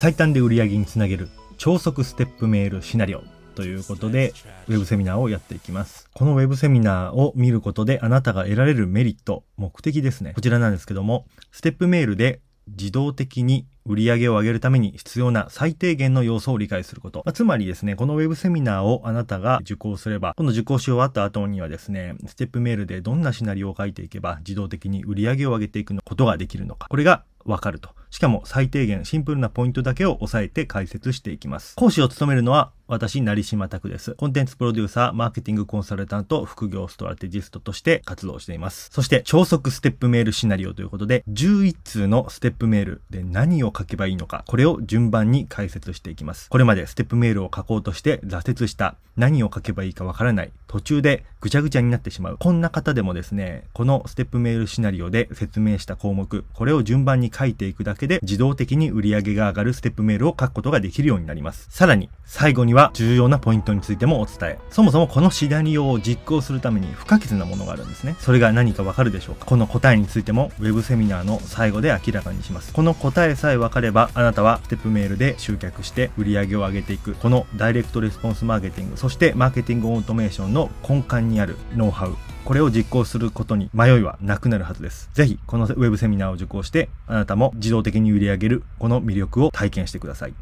最短で売り上げにつなげる超速ステップメールシナリオということで、ウェブセミナーをやっていきます。このウェブセミナーを見ることであなたが得られるメリット、目的ですね。こちらなんですけども、ステップメールで自動的に売り上げを上げるために必要な最低限の要素を理解すること。まあ、つまりですね、このウェブセミナーをあなたが受講すれば、この受講し終わった後にはですね、ステップメールでどんなシナリオを書いていけば自動的に売り上げを上げていくことができるのか。これがわかるとしかも最低限シンプルなポイントだけを押さえて解説していきます。講師を務めるのは私、成島拓です。コンテンツプロデューサー、マーケティングコンサルタント、副業ストラテジストとして活動しています。そして、超速ステップメールシナリオということで、11通のステップメールで何を書けばいいのか、これを順番に解説していきます。これまでステップメールを書こうとして挫折した、何を書けばいいかわからない、途中でぐちゃぐちゃになってしまう。こんな方でもですね、このステップメールシナリオで説明した項目、これを順番に書いていくだけで、自動的に売り上げが上がるステップメールを書くことができるようになります。さらに、最後にはは重要なポイントについてもお伝え。そもそもこのシナリオを実行するために不可欠なものがあるんですね。それが何かわかるでしょうかこの答えについても Web セミナーの最後で明らかにします。この答えさえわかれば、あなたはステップメールで集客して売り上げを上げていく。このダイレクトレスポンスマーケティング、そしてマーケティングオートメーションの根幹にあるノウハウ。これを実行することに迷いはなくなるはずです。ぜひ、このウェブセミナーを受講して、あなたも自動的に売り上げる、この魅力を体験してください。